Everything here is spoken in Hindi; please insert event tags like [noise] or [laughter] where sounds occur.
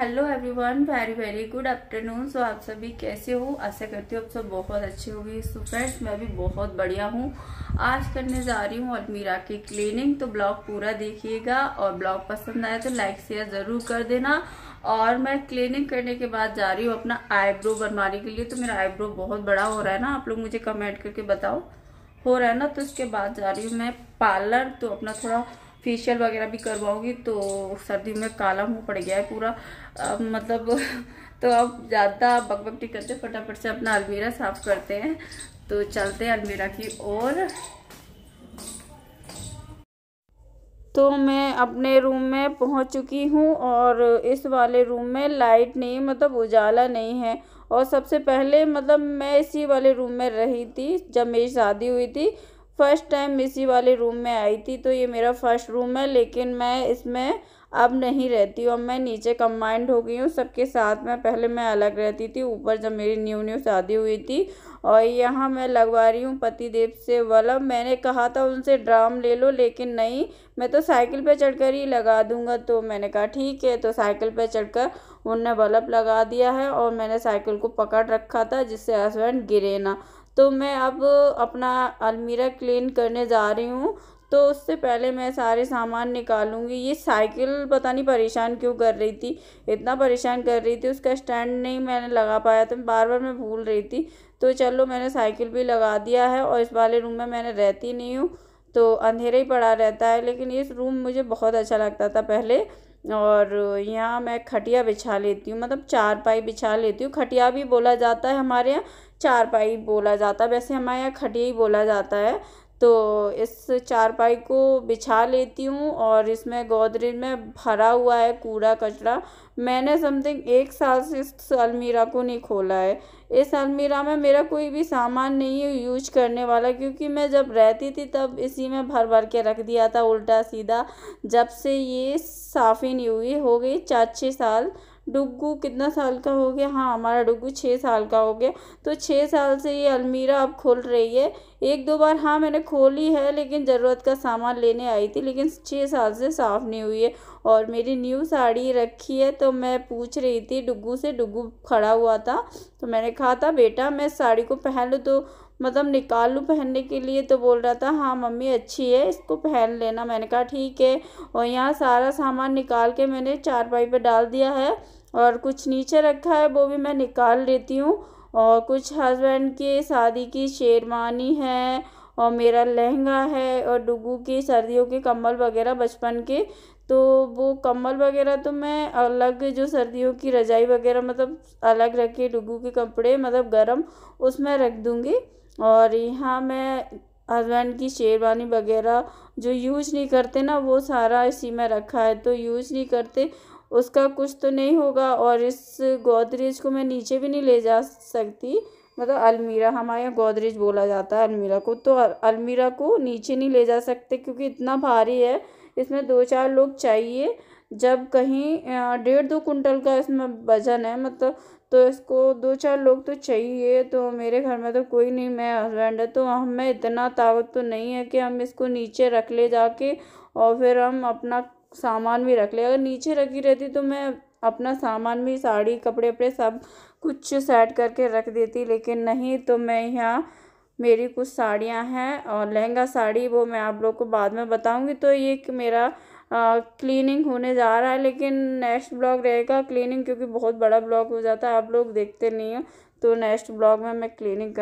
hello everyone very very good afternoon so आप सभी कैसे हो आशा करती हूँ आप सब बहुत अच्छे होंगे सो फ्रेंड्स मैं भी बहुत बढ़िया हूँ आज करने जा रही हूँ अलमीरा की क्लीनिंग तो ब्लॉग पूरा देखिएगा और ब्लॉग पसंद आया तो लाइक शेयर ज़रूर कर देना और मैं क्लीनिंग करने के बाद जा रही हूँ अपना आईब्रो बनवाने के लिए तो मेरा आईब्रो बहुत बड़ा हो रहा है ना आप लोग मुझे कमेंट करके बताओ हो रहा है ना तो उसके बाद जा रही हूँ मैं पार्लर तो अपना थोड़ा फेशियल वगैरह भी करवाऊंगी तो सर्दी में काला मुंह पड़ गया है पूरा अब मतलब [laughs] तो अब ज़्यादा बकबक करते फटाफट से अपना अलमीरा साफ करते हैं तो चलते हैं अलमीरा की ओर तो मैं अपने रूम में पहुंच चुकी हूं और इस वाले रूम में लाइट नहीं मतलब उजाला नहीं है और सबसे पहले मतलब मैं इसी वाले रूम में रही थी जब मेरी शादी हुई थी फ़र्स्ट टाइम इसी वाले रूम में आई थी तो ये मेरा फ़र्स्ट रूम है लेकिन मैं इसमें अब नहीं रहती हूँ अब मैं नीचे कम्बाइंड हो गई हूँ सबके साथ में पहले मैं अलग रहती थी ऊपर जब मेरी न्यू न्यू शादी हुई थी और यहाँ मैं लगवा रही हूँ पतिदेव से वाला मैंने कहा था उनसे ड्राम ले लो लेकिन नहीं मैं तो साइकिल पे चढ़कर ही लगा दूँगा तो मैंने कहा ठीक है तो साइकिल पे चढ़कर उनने बल्ब लगा दिया है और मैंने साइकिल को पकड़ रखा था जिससे हस्बैंड गिरे ना तो मैं अब अपना अलमीरा क्लीन करने जा रही हूँ तो उससे पहले मैं सारे सामान निकालूंगी ये साइकिल पता नहीं परेशान क्यों कर रही थी इतना परेशान कर रही थी उसका स्टैंड नहीं मैंने लगा पाया तो बार बार मैं भूल रही थी तो चलो मैंने साइकिल भी लगा दिया है और इस वाले रूम में मैंने रहती नहीं हूँ तो अंधेरा ही पड़ा रहता है लेकिन इस रूम मुझे बहुत अच्छा लगता था पहले और यहाँ मैं खटिया बिछा लेती हूँ मतलब चारपाई बिछा लेती हूँ खटिया भी बोला जाता है हमारे यहाँ चारपाई बोला जाता है वैसे हमारे यहाँ खटिया ही बोला जाता है तो इस चारपाई को बिछा लेती हूँ और इसमें गोदरेज में भरा हुआ है कूड़ा कचरा मैंने समथिंग एक साल से इस अलमीरा को नहीं खोला है इस अलमीरा में मेरा कोई भी सामान नहीं है यूज करने वाला क्योंकि मैं जब रहती थी तब इसी में भर भर के रख दिया था उल्टा सीधा जब से ये साफ़ ही नहीं हुई हो गई चार छः साल डुग्गू कितना साल का हो गया हाँ हमारा डुग्गू छः साल का हो गया तो छः साल से ये अलमीरा अब खोल रही है एक दो बार हाँ मैंने खोली है लेकिन ज़रूरत का सामान लेने आई थी लेकिन छः साल से साफ़ नहीं हुई है और मेरी न्यू साड़ी रखी है तो मैं पूछ रही थी डुग्गू से डुग्गू खड़ा हुआ था तो मैंने कहा था बेटा मैं साड़ी को पहन लूँ तो मतलब निकाल लूँ पहनने के लिए तो बोल रहा था हाँ मम्मी अच्छी है इसको पहन लेना मैंने कहा ठीक है और यहाँ सारा सामान निकाल के मैंने चारपाई पे डाल दिया है और कुछ नीचे रखा है वो भी मैं निकाल लेती हूँ और कुछ हस्बैंड के शादी की शेरवानी है और मेरा लहंगा है और डुगू के सर्दियों के कम्बल वगैरह बचपन के तो वो कम्बल वगैरह तो मैं अलग जो सर्दियों की रजाई वगैरह मतलब अलग रख के डुगू के कपड़े मतलब गर्म उसमें रख दूँगी और यहाँ मैं हस्बैंड की शेरवानी वगैरह जो यूज नहीं करते ना वो सारा इसी में रखा है तो यूज नहीं करते उसका कुछ तो नहीं होगा और इस गोदरेज को मैं नीचे भी नहीं ले जा सकती मतलब अलमीरा हमारे यहाँ गोदरेज बोला जाता है अलमीरा को तो अलमीरा को नीचे नहीं ले जा सकते क्योंकि इतना भारी है इसमें दो चार लोग चाहिए जब कहीं डेढ़ दो कुंटल का इसमें वजन है मतलब तो इसको दो चार लोग तो चाहिए तो मेरे घर में तो कोई नहीं मैं हस्बैंड है तो हमें इतना ताकत तो नहीं है कि हम इसको नीचे रख ले जाके और फिर हम अपना सामान भी रख लिया अगर नीचे रखी रहती तो मैं अपना सामान भी साड़ी कपड़े वपड़े सब कुछ सेट करके रख देती लेकिन नहीं तो मैं यहाँ मेरी कुछ साड़ियाँ हैं और लहंगा साड़ी वो मैं आप लोग को बाद में बताऊँगी तो ये मेरा आ, क्लीनिंग होने जा रहा है लेकिन नेक्स्ट ब्लॉग रहेगा क्लीनिंग क्योंकि बहुत बड़ा ब्लॉग हो जाता है आप लोग देखते नहीं हो तो नेक्स्ट ब्लॉग में मैं क्लीनिंग कर